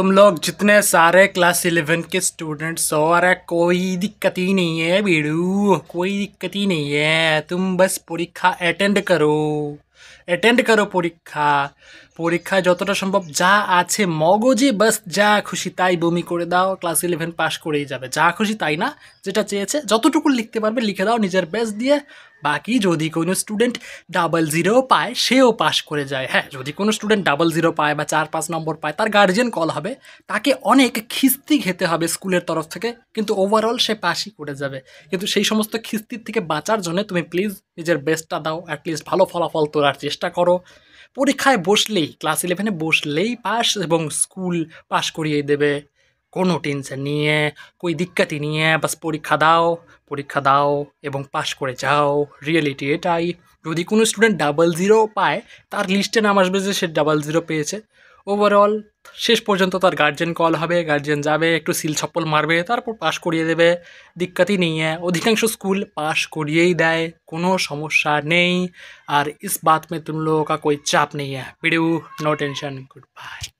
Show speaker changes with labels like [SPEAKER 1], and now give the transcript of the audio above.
[SPEAKER 1] तुम लोग जितने सारे क्लास इलेवन के स्टूडेंट्स हो अरे कोई दिक्कत ही नहीं है भीड़ू कोई दिक्कत ही नहीं है तुम बस परीक्षा अटेंड करो অ্যাটেন্ড করো পরীক্ষা পরীক্ষায় যতটা সম্ভব যা আছে মগজে বাস যা খুশি তাই বমি করে দাও ক্লাস ইলেভেন পাস করেই যাবে যা খুশি তাই না যেটা চেয়েছে যতটুকু লিখতে পারবে লিখে দাও নিজের বেস্ট দিয়ে বাকি যদি কোনো স্টুডেন্ট ডাবল জিরো পায় সেও পাস করে যায় হ্যাঁ যদি কোনো স্টুডেন্ট ডাবল জিরো পায় বা চার পাঁচ নম্বর পায় তার গার্জিয়ান কল হবে তাকে অনেক খিস্তি খেতে হবে স্কুলের তরফ থেকে কিন্তু ওভারঅল সে পাসই করে যাবে কিন্তু সেই সমস্ত খিস্তির থেকে বাঁচার জন্য তুমি প্লিজ নিজের বেস্টটা দাও অ্যাটলিস্ট ভালো ফলাফল তোলা করার চেষ্টা করো পরীক্ষায় বসলেই ক্লাস ইলেভেনে বসলেই পাস এবং স্কুল পাস করিয়ে দেবে কোনো টেনশন নিয়ে কই দিক্কাতি নিয়ে বাস পরীক্ষা দাও পরীক্ষা দাও এবং পাশ করে যাও রিয়েলিটি এটাই যদি কোনো স্টুডেন্ট ডাবল জিরো পায় তার লিস্টে নাম আসবে যে সে ডাবল জিরো পেয়েছে ওভারঅল শেষ পর্যন্ত তার গার্জেন কল হবে গার্জেন যাবে একটু সিল ছপ্পল মারবে তারপর পাশ করিয়ে দেবে দিক্কাতি নেই হ্যাঁ। অধিকাংশ স্কুল পাশ করিয়েই দেয় কোনো সমস্যা নেই আর ইস বাত মে তুমি লোক কই চাপ নেই হ্যাঁ। Video no tension good bye